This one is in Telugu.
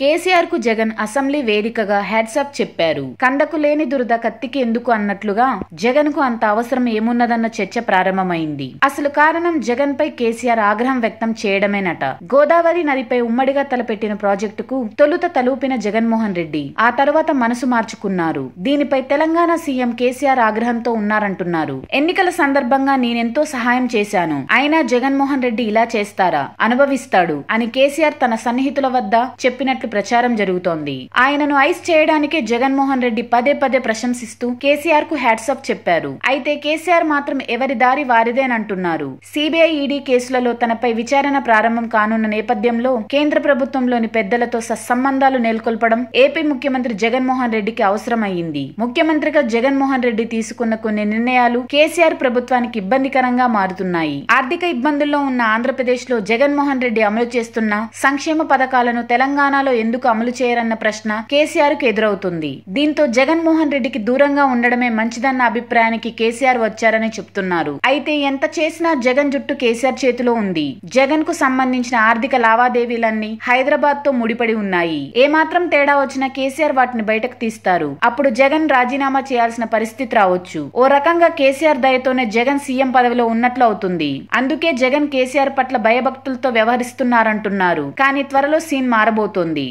కేసీఆర్ కు జగన్ అసెంబ్లీ వేదికగా హ్యాట్సాప్ చెప్పారు కండకు లేని దురద కత్తికి ఎందుకు అన్నట్లుగా జగన్ కు అంత అవసరం ఏమున్నదన్న చర్చ ప్రారంభమైంది అసలు కారణం జగన్ పై కేసీఆర్ ఆగ్రహం వ్యక్తం చేయడమేనట గోదావరి నదిపై ఉమ్మడిగా తలపెట్టిన ప్రాజెక్టుకు తొలుత తలూపిన జగన్మోహన్ రెడ్డి ఆ తర్వాత మనసు మార్చుకున్నారు దీనిపై తెలంగాణ సీఎం కేసీఆర్ ఆగ్రహంతో ఉన్నారంటున్నారు ఎన్నికల సందర్భంగా నేనెంతో సహాయం చేశాను అయినా జగన్మోహన్ రెడ్డి ఇలా చేస్తారా అనుభవిస్తాడు అని కేసీఆర్ తన సన్నిహితుల వద్ద చెప్పినట్లు చేసినట్టు ప్రచారం జరుగుతోంది ఆయనను ఐస్ చేయడానికే జగన్మోహన్ రెడ్డి పదే పదే ప్రశంసిస్తూ కేసీఆర్ కు హ్యాట్సప్ చెప్పారు అయితే కేసీఆర్ మాత్రం ఎవరి దారి వారిదేనంటున్నారు సిబిఐ ఈడీ కేసులలో తనపై విచారణ ప్రారంభం కానున్న నేపథ్యంలో కేంద్ర ప్రభుత్వంలోని పెద్దలతో సత్సంబంధాలు నెలకొల్పడం ఏపీ ముఖ్యమంత్రి జగన్మోహన్ రెడ్డికి అవసరమయ్యింది ముఖ్యమంత్రిగా జగన్మోహన్ రెడ్డి తీసుకున్న కొన్ని నిర్ణయాలు కేసీఆర్ ప్రభుత్వానికి ఇబ్బందికరంగా మారుతున్నాయి ఆర్థిక ఇబ్బందుల్లో ఉన్న ఆంధ్రప్రదేశ్ లో జగన్మోహన్ రెడ్డి అమలు చేస్తున్న సంక్షేమ పథకాలను తెలంగాణలో ఎందుకు అమలు చేయరన్న ప్రశ్న కేసీఆర్ కు ఎదురవుతుంది దీంతో జగన్మోహన్ రెడ్డికి దూరంగా ఉండడమే మంచిదన్న అభిప్రాయానికి కేసీఆర్ వచ్చారని చెప్తున్నారు అయితే ఎంత చేసినా జగన్ జుట్టు కేసీఆర్ చేతిలో ఉంది జగన్ కు సంబంధించిన ఆర్థిక లావాదేవీలన్నీ హైదరాబాద్ తో ముడిపడి ఉన్నాయి ఏమాత్రం తేడా వచ్చినా కేసీఆర్ వాటిని బయటకు తీస్తారు అప్పుడు జగన్ రాజీనామా చేయాల్సిన పరిస్థితి రావచ్చు ఓ రకంగా కేసీఆర్ దయతోనే జగన్ సీఎం పదవిలో ఉన్నట్లు అవుతుంది అందుకే జగన్ కేసీఆర్ పట్ల భయభక్తులతో వ్యవహరిస్తున్నారంటున్నారు కానీ త్వరలో సీన్ మారబోతోంది